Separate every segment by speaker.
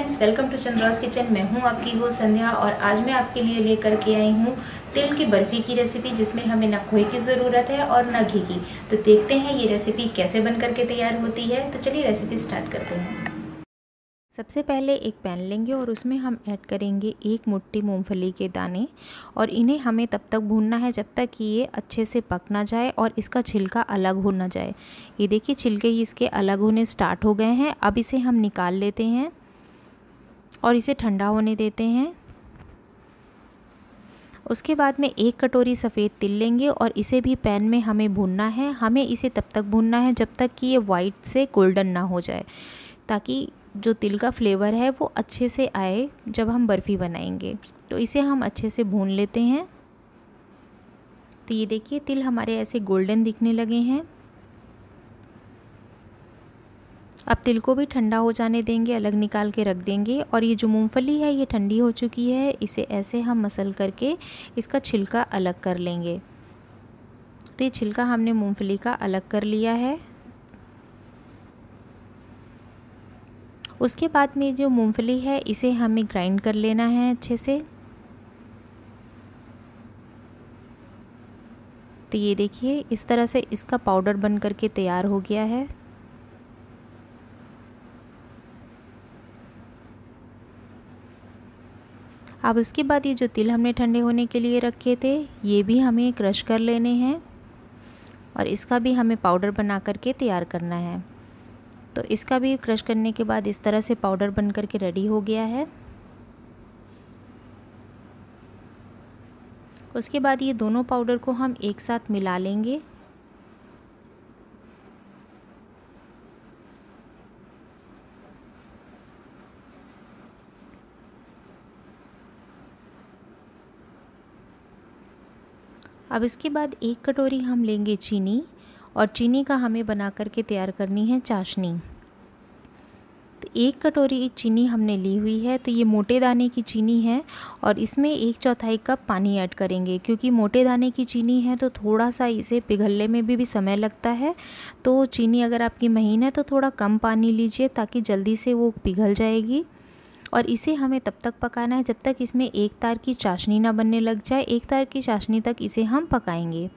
Speaker 1: friends welcome to Chandra's kitchen मैं हूं आपकी हो संध्या और आज मैं आपके लिए लेकर के आई हूं तिल की बर्फ़ी की रेसिपी जिसमें हमें ना खोए की ज़रूरत है और ना घी की तो देखते हैं ये रेसिपी कैसे बन करके तैयार होती है तो चलिए रेसिपी स्टार्ट करते हैं सबसे पहले एक पैन लेंगे और उसमें हम ऐड करेंगे एक मुट्ठी मूंगफली के दाने और इन्हें हमें तब तक भूनना है जब तक कि ये अच्छे से पक ना जाए और इसका छिलका अलग हो ना जाए ये देखिए छिलके ही इसके अलग होने स्टार्ट हो गए हैं अब इसे हम निकाल लेते हैं और इसे ठंडा होने देते हैं उसके बाद में एक कटोरी सफ़ेद तिल लेंगे और इसे भी पैन में हमें भूनना है हमें इसे तब तक भूनना है जब तक कि ये वाइट से गोल्डन ना हो जाए ताकि जो तिल का फ्लेवर है वो अच्छे से आए जब हम बर्फ़ी बनाएंगे तो इसे हम अच्छे से भून लेते हैं तो ये देखिए तिल हमारे ऐसे गोल्डन दिखने लगे हैं अब तिल को भी ठंडा हो जाने देंगे अलग निकाल के रख देंगे और ये जो मूंगफली है ये ठंडी हो चुकी है इसे ऐसे हम मसल करके इसका छिलका अलग कर लेंगे तो ये छिलका हमने मूंगफली का अलग कर लिया है उसके बाद में जो मूंगफली है इसे हमें ग्राइंड कर लेना है अच्छे से तो ये देखिए इस तरह से इसका पाउडर बन करके तैयार हो गया है अब उसके बाद ये जो तिल हमने ठंडे होने के लिए रखे थे ये भी हमें क्रश कर लेने हैं और इसका भी हमें पाउडर बना करके तैयार करना है तो इसका भी क्रश करने के बाद इस तरह से पाउडर बन करके रेडी हो गया है उसके बाद ये दोनों पाउडर को हम एक साथ मिला लेंगे अब इसके बाद एक कटोरी हम लेंगे चीनी और चीनी का हमें बना करके तैयार करनी है चाशनी तो एक कटोरी चीनी हमने ली हुई है तो ये मोटे दाने की चीनी है और इसमें एक चौथाई कप पानी ऐड करेंगे क्योंकि मोटे दाने की चीनी है तो थोड़ा सा इसे पिघलने में भी, भी समय लगता है तो चीनी अगर आपकी महीन है तो थोड़ा कम पानी लीजिए ताकि जल्दी से वो पिघल जाएगी और इसे हमें तब तक पकाना है जब तक इसमें एक तार की चाशनी ना बनने लग जाए एक तार की चाशनी तक इसे हम पकाएंगे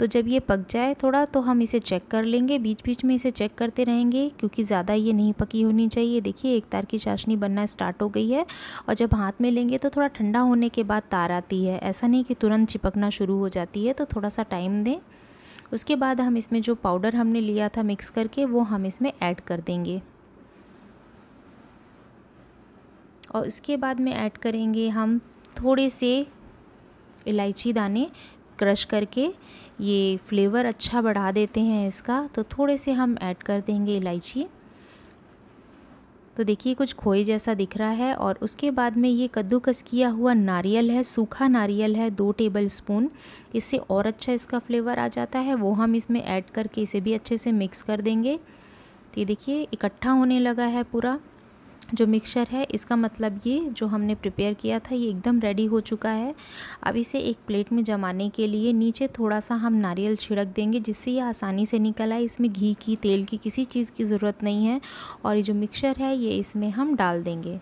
Speaker 1: तो जब ये पक जाए थोड़ा तो हम इसे चेक कर लेंगे बीच बीच में इसे चेक करते रहेंगे क्योंकि ज़्यादा ये नहीं पकी होनी चाहिए देखिए एक तार की चाशनी बनना स्टार्ट हो गई है और जब हाथ में लेंगे तो थोड़ा ठंडा होने के बाद तार आती है ऐसा नहीं कि तुरंत चिपकना शुरू हो जाती है तो थोड़ा सा टाइम दें उसके बाद हम इसमें जो पाउडर हमने लिया था मिक्स करके वो हम इसमें ऐड कर देंगे और इसके बाद में ऐड करेंगे हम थोड़े से इलायची दाने क्रश करके ये फ्लेवर अच्छा बढ़ा देते हैं इसका तो थोड़े से हम ऐड कर देंगे इलायची तो देखिए कुछ खोए जैसा दिख रहा है और उसके बाद में ये कद्दूकस किया हुआ नारियल है सूखा नारियल है दो टेबल स्पून इससे और अच्छा इसका फ्लेवर आ जाता है वो हम इसमें ऐड करके इसे भी अच्छे से मिक्स कर देंगे तो ये देखिए इकट्ठा होने लगा है पूरा जो मिक्सचर है इसका मतलब ये जो हमने प्रिपेयर किया था ये एकदम रेडी हो चुका है अब इसे एक प्लेट में जमाने के लिए नीचे थोड़ा सा हम नारियल छिड़क देंगे जिससे ये आसानी से निकल आए इसमें घी की तेल की किसी चीज़ की ज़रूरत नहीं है और ये जो मिक्सचर है ये इसमें हम डाल देंगे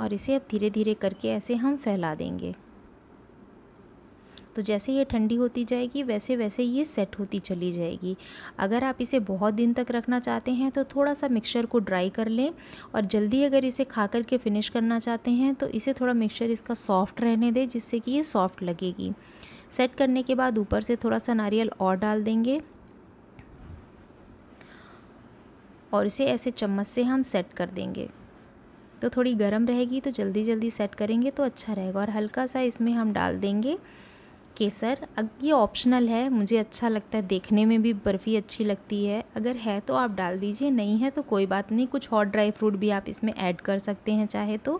Speaker 1: और इसे अब धीरे धीरे करके ऐसे हम फैला देंगे तो जैसे ये ठंडी होती जाएगी वैसे वैसे ये सेट होती चली जाएगी अगर आप इसे बहुत दिन तक रखना चाहते हैं तो थोड़ा सा मिक्सचर को ड्राई कर लें और जल्दी अगर इसे खा करके फिनिश करना चाहते हैं तो इसे थोड़ा मिक्सचर इसका सॉफ्ट रहने दें जिससे कि ये सॉफ्ट लगेगी सेट करने के बाद ऊपर से थोड़ा सा नारियल और डाल देंगे और इसे ऐसे चम्मच से हम सेट कर देंगे तो थोड़ी गर्म रहेगी तो जल्दी जल्दी सेट करेंगे तो अच्छा रहेगा और हल्का सा इसमें हम डाल देंगे केसर अब ये ऑप्शनल है मुझे अच्छा लगता है देखने में भी बर्फ़ी अच्छी लगती है अगर है तो आप डाल दीजिए नहीं है तो कोई बात नहीं कुछ हॉट ड्राई फ्रूट भी आप इसमें ऐड कर सकते हैं चाहे तो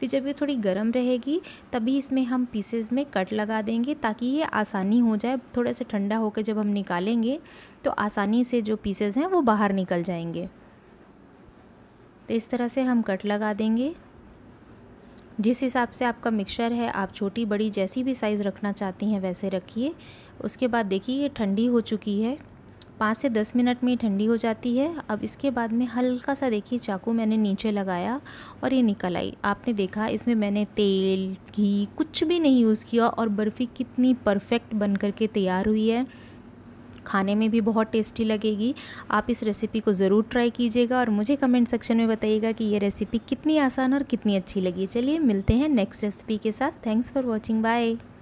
Speaker 1: फिर जब ये थोड़ी गर्म रहेगी तभी इसमें हम पीसेज में कट लगा देंगे ताकि ये आसानी हो जाए थोड़ा सा ठंडा होकर जब हम निकालेंगे तो आसानी से जो पीसेज हैं वो बाहर निकल जाएंगे तो इस तरह से हम कट लगा देंगे जिस हिसाब से आपका मिक्सर है आप छोटी बड़ी जैसी भी साइज़ रखना चाहती हैं वैसे रखिए उसके बाद देखिए ये ठंडी हो चुकी है पाँच से दस मिनट में ठंडी हो जाती है अब इसके बाद में हल्का सा देखिए चाकू मैंने नीचे लगाया और ये निकल आई आपने देखा इसमें मैंने तेल घी कुछ भी नहीं यूज़ किया और बर्फ़ी कितनी परफेक्ट बन करके तैयार हुई है खाने में भी बहुत टेस्टी लगेगी आप इस रेसिपी को ज़रूर ट्राई कीजिएगा और मुझे कमेंट सेक्शन में बताइएगा कि ये रेसिपी कितनी आसान और कितनी अच्छी लगी चलिए मिलते हैं नेक्स्ट रेसिपी के साथ थैंक्स फॉर वॉचिंग बाय